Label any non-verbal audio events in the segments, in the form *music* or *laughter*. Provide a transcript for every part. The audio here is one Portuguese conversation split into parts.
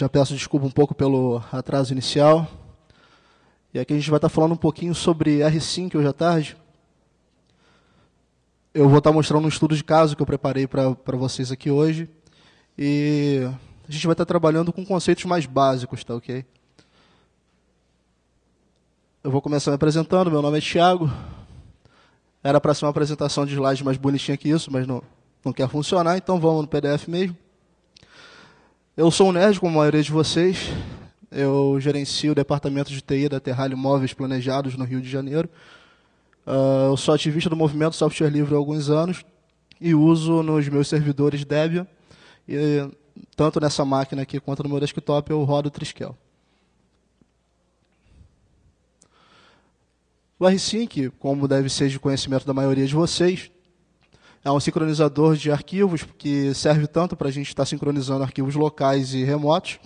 Já peço desculpa um pouco pelo atraso inicial. E aqui a gente vai estar tá falando um pouquinho sobre R5 hoje à é tarde. Eu vou estar tá mostrando um estudo de caso que eu preparei para vocês aqui hoje. E a gente vai estar tá trabalhando com conceitos mais básicos, tá ok? Eu vou começar me apresentando. Meu nome é Tiago. Era para ser uma apresentação de slides mais bonitinha que isso, mas não, não quer funcionar, então vamos no PDF mesmo. Eu sou um nerd, como a maioria de vocês. Eu gerencio o departamento de TI da Terralho Imóveis Planejados no Rio de Janeiro. Uh, eu sou ativista do movimento software livre há alguns anos e uso nos meus servidores Debian. E, tanto nessa máquina aqui quanto no meu desktop eu rodo Triskel. O R-Sync, como deve ser de conhecimento da maioria de vocês, é um sincronizador de arquivos que serve tanto para a gente estar tá sincronizando arquivos locais e remotos.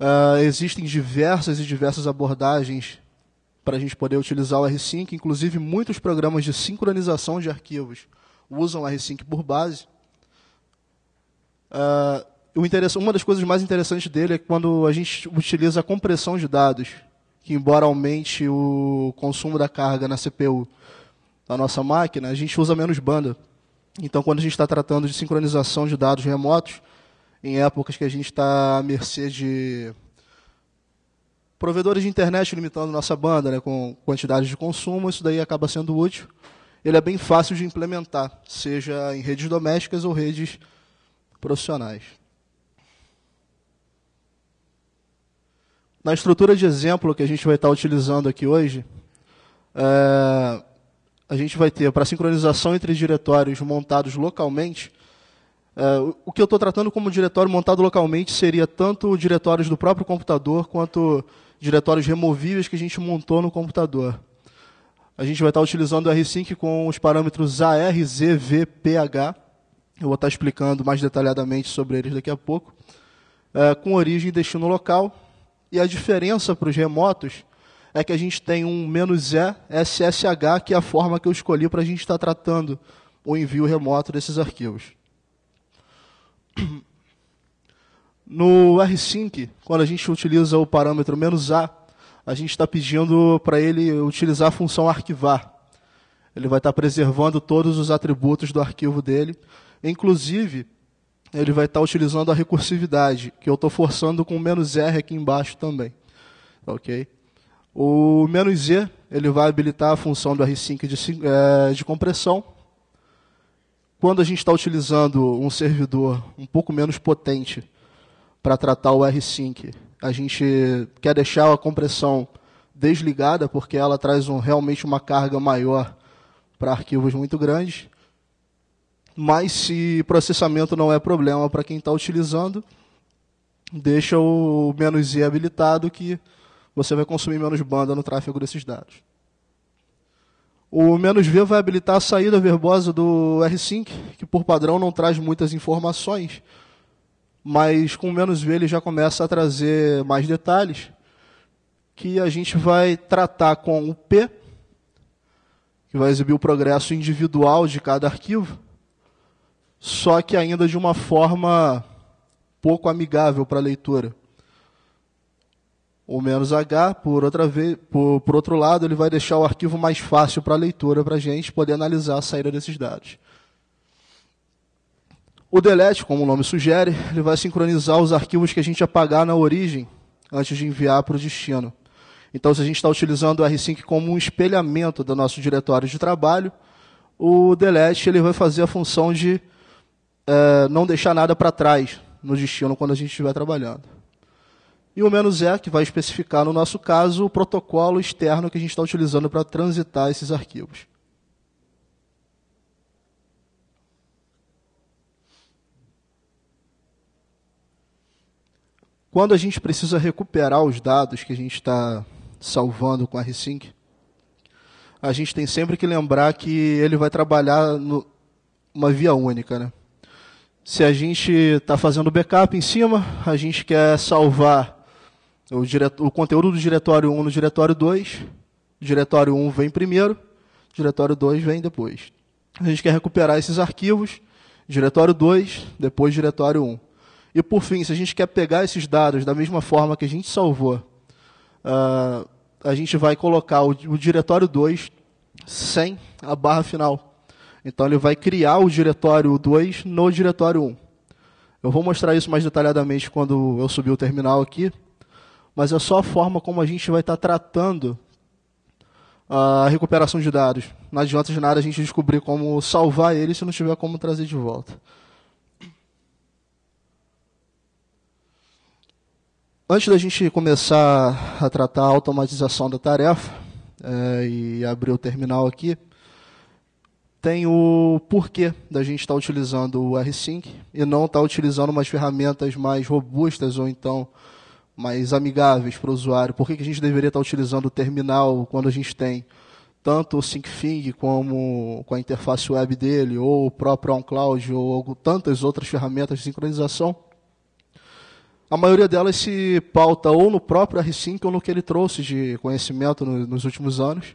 Uh, existem diversas e diversas abordagens para a gente poder utilizar o RSync, inclusive muitos programas de sincronização de arquivos usam o RSync por base. Uh, uma das coisas mais interessantes dele é quando a gente utiliza a compressão de dados, que embora aumente o consumo da carga na CPU, na nossa máquina, a gente usa menos banda. Então, quando a gente está tratando de sincronização de dados remotos, em épocas que a gente está à mercê de provedores de internet limitando nossa banda né, com quantidades de consumo, isso daí acaba sendo útil. Ele é bem fácil de implementar, seja em redes domésticas ou redes profissionais. Na estrutura de exemplo que a gente vai estar utilizando aqui hoje, é, a gente vai ter para sincronização entre diretórios montados localmente. Uh, o que eu estou tratando como diretório montado localmente seria tanto diretórios do próprio computador quanto diretórios removíveis que a gente montou no computador. A gente vai estar utilizando o rsync com os parâmetros ARZVPH. Eu vou estar explicando mais detalhadamente sobre eles daqui a pouco. É, com origem e destino local. E a diferença para os remotos é que a gente tem um menos E é, SSH, que é a forma que eu escolhi para a gente estar tá tratando o envio remoto desses arquivos. *clears throat* No rsync, quando a gente utiliza o parâmetro menos "-a", a gente está pedindo para ele utilizar a função arquivar. Ele vai estar tá preservando todos os atributos do arquivo dele. Inclusive, ele vai estar tá utilizando a recursividade, que eu estou forçando com menos "-r aqui embaixo também. Tá ok? O menos Z ele vai habilitar a função do rsync de, é, de compressão. Quando a gente está utilizando um servidor um pouco menos potente para tratar o rsync, a gente quer deixar a compressão desligada, porque ela traz um, realmente uma carga maior para arquivos muito grandes. Mas se processamento não é problema para quem está utilizando, deixa o menos Z habilitado que você vai consumir menos banda no tráfego desses dados. O menos V vai habilitar a saída verbosa do r R-Sync, que por padrão não traz muitas informações, mas com o menos V ele já começa a trazer mais detalhes, que a gente vai tratar com o P, que vai exibir o progresso individual de cada arquivo, só que ainda de uma forma pouco amigável para a leitura. O menos "h", por, outra vez, por, por outro lado, ele vai deixar o arquivo mais fácil para leitura, para a gente poder analisar a saída desses dados. O delete, como o nome sugere, ele vai sincronizar os arquivos que a gente apagar na origem antes de enviar para o destino. Então, se a gente está utilizando o r como um espelhamento do nosso diretório de trabalho, o delete ele vai fazer a função de é, não deixar nada para trás no destino quando a gente estiver trabalhando e o menos "-e", é que vai especificar, no nosso caso, o protocolo externo que a gente está utilizando para transitar esses arquivos. Quando a gente precisa recuperar os dados que a gente está salvando com RSync, a gente tem sempre que lembrar que ele vai trabalhar no, uma via única. Né? Se a gente está fazendo backup em cima, a gente quer salvar o, direto, o conteúdo do diretório 1 no diretório 2, diretório 1 vem primeiro, o diretório 2 vem depois. A gente quer recuperar esses arquivos, diretório 2, depois diretório 1. E por fim, se a gente quer pegar esses dados da mesma forma que a gente salvou, uh, a gente vai colocar o, o diretório 2 sem a barra final. Então ele vai criar o diretório 2 no diretório 1. Eu vou mostrar isso mais detalhadamente quando eu subir o terminal aqui mas é só a forma como a gente vai estar tá tratando a recuperação de dados. Não adianta de nada a gente descobrir como salvar ele se não tiver como trazer de volta. Antes da gente começar a tratar a automatização da tarefa é, e abrir o terminal aqui, tem o porquê da gente estar tá utilizando o RSync e não estar tá utilizando umas ferramentas mais robustas ou então mais amigáveis para o usuário? Por que, que a gente deveria estar utilizando o terminal quando a gente tem tanto o SyncFing como com a interface web dele, ou o próprio OnCloud, ou tantas outras ferramentas de sincronização? A maioria delas se pauta ou no próprio RSync ou no que ele trouxe de conhecimento no, nos últimos anos.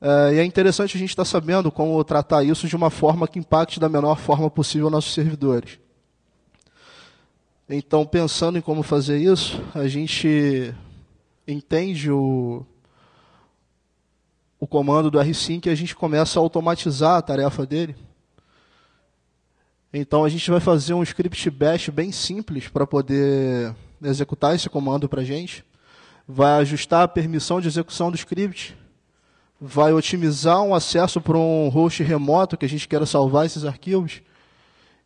É, e é interessante a gente estar tá sabendo como tratar isso de uma forma que impacte da menor forma possível nossos servidores. Então, pensando em como fazer isso, a gente entende o, o comando do R5 e a gente começa a automatizar a tarefa dele. Então, a gente vai fazer um script bash bem simples para poder executar esse comando para a gente. Vai ajustar a permissão de execução do script. Vai otimizar um acesso para um host remoto que a gente quer salvar esses arquivos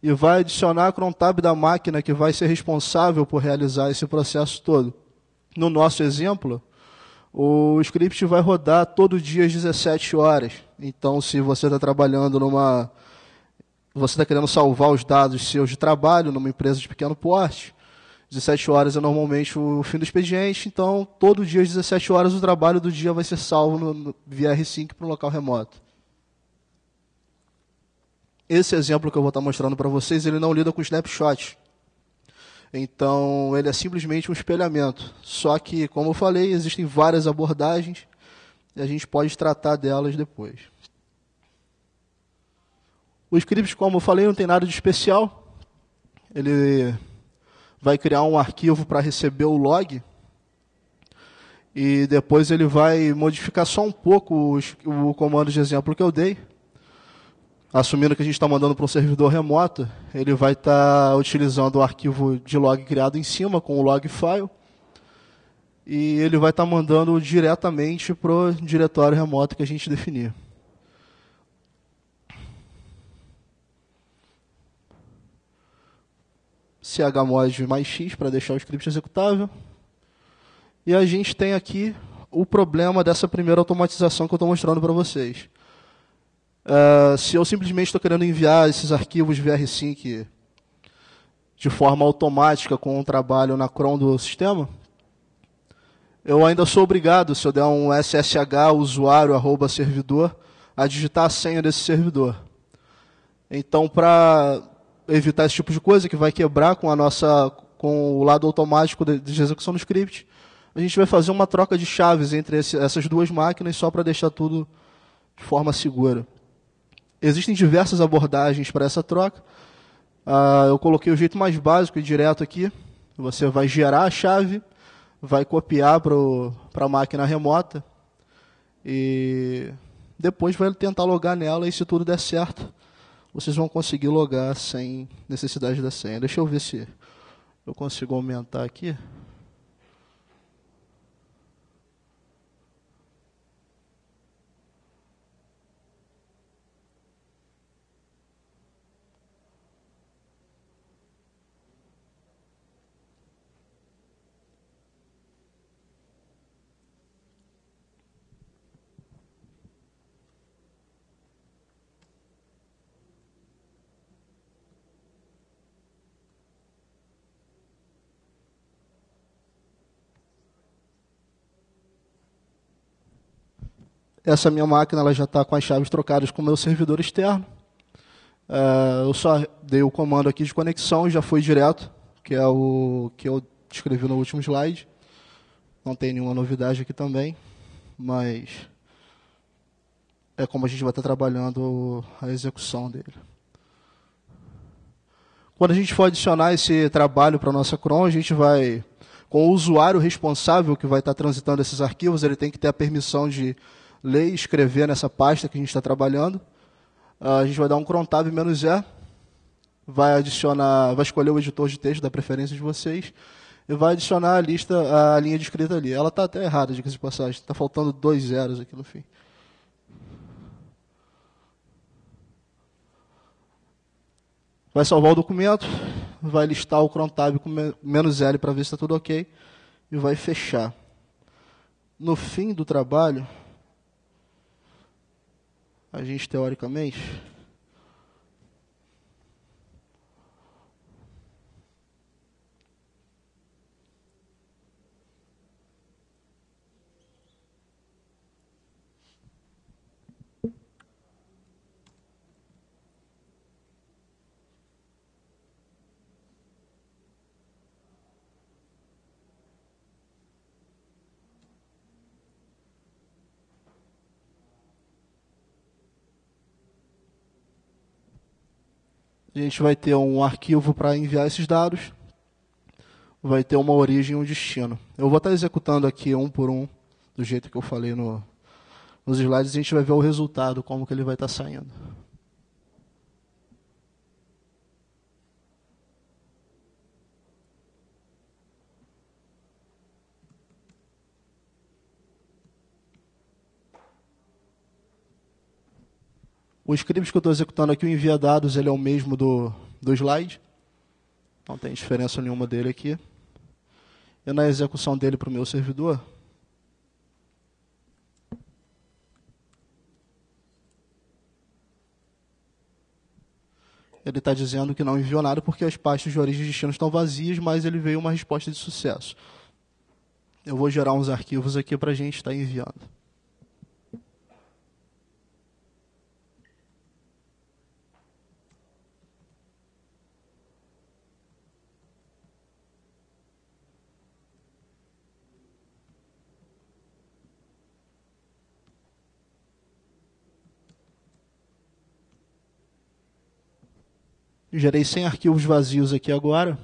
e vai adicionar a crontab da máquina que vai ser responsável por realizar esse processo todo. No nosso exemplo, o script vai rodar todo dia às 17 horas. Então, se você está trabalhando numa. Você está querendo salvar os dados seus de trabalho numa empresa de pequeno porte. 17 horas é normalmente o fim do expediente, então todo dia às 17 horas o trabalho do dia vai ser salvo no, no, via R5 para um local remoto esse exemplo que eu vou estar mostrando para vocês, ele não lida com snapshot. Então, ele é simplesmente um espelhamento. Só que, como eu falei, existem várias abordagens e a gente pode tratar delas depois. O script, como eu falei, não tem nada de especial. Ele vai criar um arquivo para receber o log e depois ele vai modificar só um pouco o comando de exemplo que eu dei assumindo que a gente está mandando para um servidor remoto, ele vai estar tá utilizando o arquivo de log criado em cima com o log file e ele vai estar tá mandando diretamente para o diretório remoto que a gente definir. chmod mais x para deixar o script executável. E a gente tem aqui o problema dessa primeira automatização que eu estou mostrando para vocês Uh, se eu simplesmente estou querendo enviar esses arquivos vr de forma automática com o um trabalho na cron do sistema, eu ainda sou obrigado, se eu der um SSH usuário arroba servidor, a digitar a senha desse servidor. Então, para evitar esse tipo de coisa que vai quebrar com a nossa com o lado automático de, de execução do script, a gente vai fazer uma troca de chaves entre esse, essas duas máquinas só para deixar tudo de forma segura. Existem diversas abordagens para essa troca. Ah, eu coloquei o jeito mais básico e direto aqui. Você vai gerar a chave, vai copiar para a máquina remota e depois vai tentar logar nela e se tudo der certo, vocês vão conseguir logar sem necessidade da senha. Deixa eu ver se eu consigo aumentar aqui. essa minha máquina ela já está com as chaves trocadas com o meu servidor externo. É, eu só dei o comando aqui de conexão e já foi direto, que é o que eu descrevi no último slide. Não tem nenhuma novidade aqui também, mas é como a gente vai estar trabalhando a execução dele. Quando a gente for adicionar esse trabalho para a nossa cron, a gente vai, com o usuário responsável que vai estar transitando esses arquivos, ele tem que ter a permissão de ler e escrever nessa pasta que a gente está trabalhando. Ah, a gente vai dar um crontab menos E, vai adicionar, vai escolher o editor de texto da preferência de vocês e vai adicionar a lista, a linha de escrita ali. Ela está até errada, diga-se de passagem. Está faltando dois zeros aqui no fim. Vai salvar o documento, vai listar o crontab com menos L para ver se está tudo ok e vai fechar. No fim do trabalho, a gente teoricamente a gente vai ter um arquivo para enviar esses dados, vai ter uma origem e um destino. Eu vou estar executando aqui um por um, do jeito que eu falei no, nos slides, e a gente vai ver o resultado, como que ele vai estar saindo. O script que eu estou executando aqui, o envia dados, ele é o mesmo do, do slide. Não tem diferença nenhuma dele aqui. E na execução dele para o meu servidor, ele está dizendo que não enviou nada porque as pastas de origem e destino estão vazias, mas ele veio uma resposta de sucesso. Eu vou gerar uns arquivos aqui para a gente estar tá enviando. gerei 100 arquivos vazios aqui agora,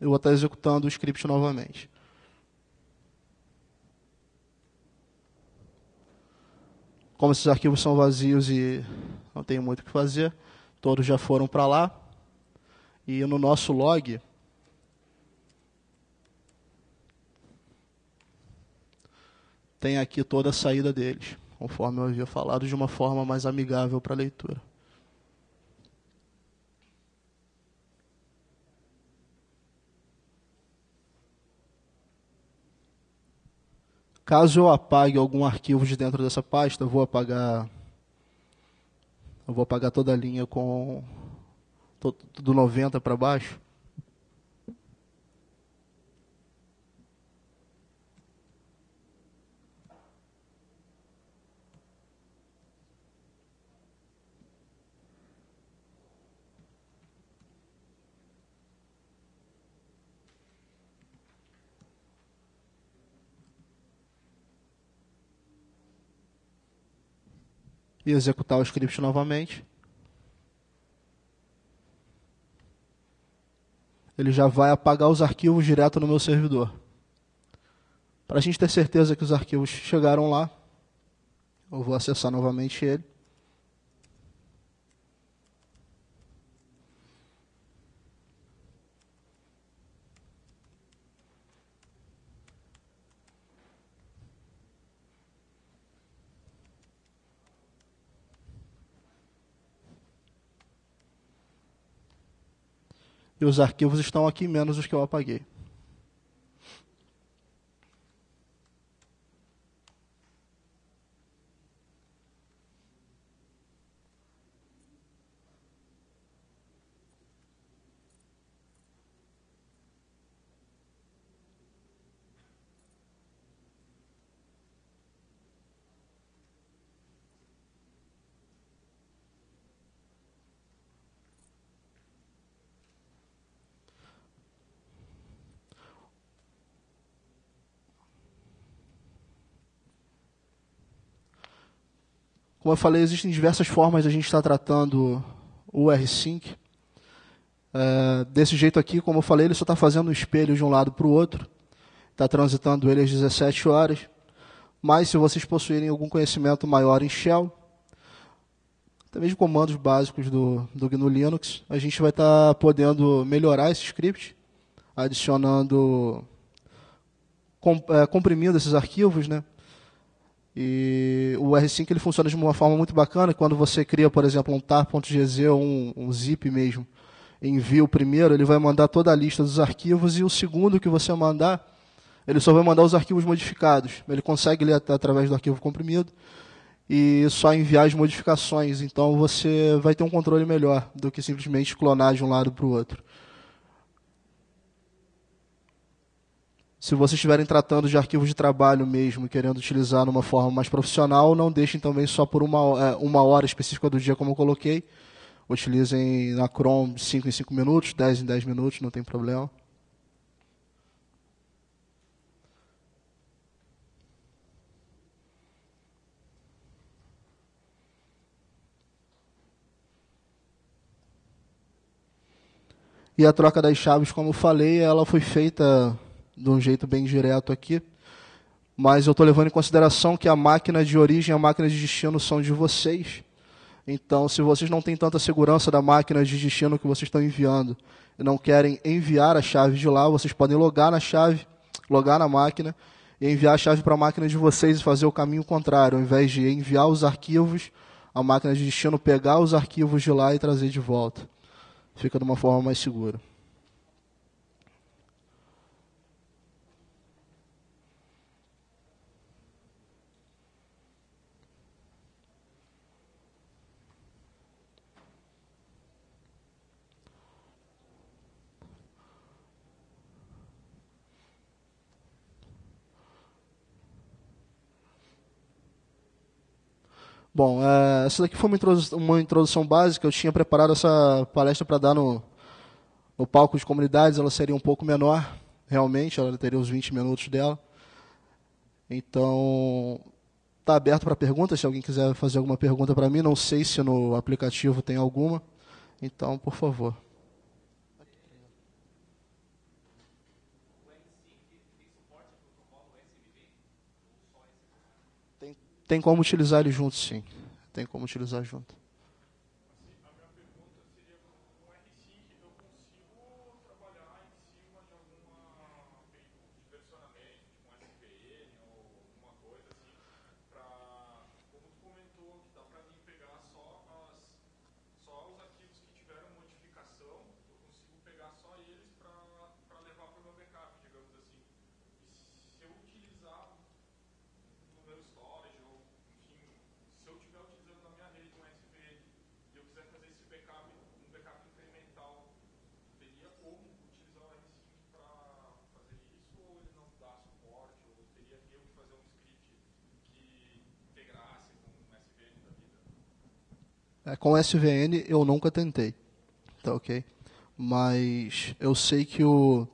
eu vou estar executando o script novamente. Como esses arquivos são vazios e não tem muito o que fazer, todos já foram para lá. E no nosso log, tem aqui toda a saída deles, conforme eu havia falado, de uma forma mais amigável para a leitura. Caso eu apague algum arquivo de dentro dessa pasta, eu vou apagar eu vou apagar toda a linha com do 90 para baixo. e executar o script novamente. Ele já vai apagar os arquivos direto no meu servidor. Para a gente ter certeza que os arquivos chegaram lá, eu vou acessar novamente ele. e os arquivos estão aqui menos os que eu apaguei. Como eu falei, existem diversas formas de a gente estar tá tratando o R-Sync. É, desse jeito aqui, como eu falei, ele só está fazendo um espelho de um lado para o outro. Está transitando ele às 17 horas. Mas se vocês possuírem algum conhecimento maior em Shell, até mesmo comandos básicos do, do GNU Linux, a gente vai estar tá podendo melhorar esse script, adicionando, com, é, comprimindo esses arquivos, né? E o R5 ele funciona de uma forma muito bacana, quando você cria, por exemplo, um tar.gz ou um, um zip mesmo, envia o primeiro, ele vai mandar toda a lista dos arquivos e o segundo que você mandar, ele só vai mandar os arquivos modificados. Ele consegue ler através do arquivo comprimido e só enviar as modificações. Então você vai ter um controle melhor do que simplesmente clonar de um lado para o outro. Se vocês estiverem tratando de arquivos de trabalho mesmo, querendo utilizar numa forma mais profissional, não deixem também só por uma, é, uma hora específica do dia, como eu coloquei. Utilizem na Chrome 5 em 5 minutos, 10 em 10 minutos, não tem problema. E a troca das chaves, como eu falei, ela foi feita de um jeito bem direto aqui, mas eu estou levando em consideração que a máquina de origem e a máquina de destino são de vocês. Então, se vocês não têm tanta segurança da máquina de destino que vocês estão enviando e não querem enviar a chave de lá, vocês podem logar na chave, logar na máquina e enviar a chave para a máquina de vocês e fazer o caminho contrário, ao invés de enviar os arquivos, a máquina de destino pegar os arquivos de lá e trazer de volta. Fica de uma forma mais segura. Bom, é, essa daqui foi uma introdução, uma introdução, básica. Eu tinha preparado essa palestra para dar no, no palco de comunidades. Ela seria um pouco menor, realmente. Ela teria uns 20 minutos dela. Então, está aberto para perguntas. Se alguém quiser fazer alguma pergunta para mim, não sei se no aplicativo tem alguma. Então, por favor. Tem como utilizar ele junto, sim. Tem como utilizar junto. É, com SVN eu nunca tentei, tá ok? Mas eu sei que, o,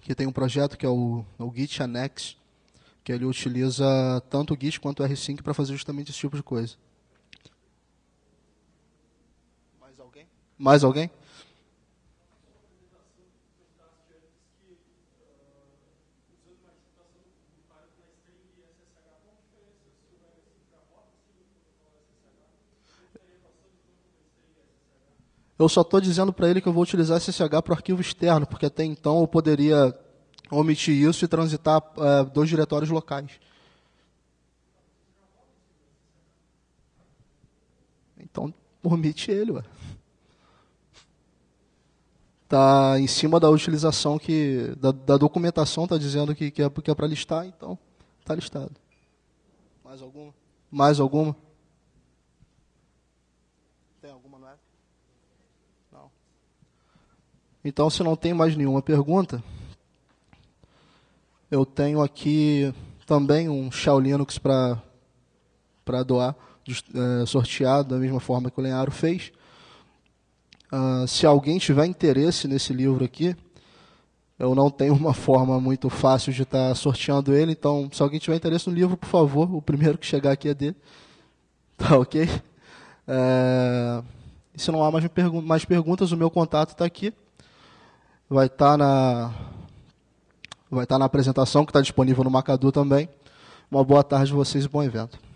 que tem um projeto que é o, o Git Annex, que ele utiliza tanto o Git quanto o r sync para fazer justamente esse tipo de coisa. Mais alguém? Mais alguém? Eu só estou dizendo para ele que eu vou utilizar SSH para o arquivo externo, porque até então eu poderia omitir isso e transitar uh, dois diretórios locais. Então, omite ele. Está em cima da utilização que. da, da documentação está dizendo que, que é, é para listar, então está listado. Mais alguma? Mais alguma? Então, se não tem mais nenhuma pergunta, eu tenho aqui também um Shell Linux para doar, é, sorteado, da mesma forma que o Lenharo fez. Uh, se alguém tiver interesse nesse livro aqui, eu não tenho *laughs* uma forma muito fácil de estar tá sorteando ele, então se alguém tiver interesse no livro, por favor, o primeiro que chegar aqui é dele. *laughs* Tá ok? É, se não há mais, pergun mais perguntas, o meu contato está aqui vai estar tá na vai estar tá na apresentação que está disponível no Macadu também. Uma boa tarde a vocês e bom evento.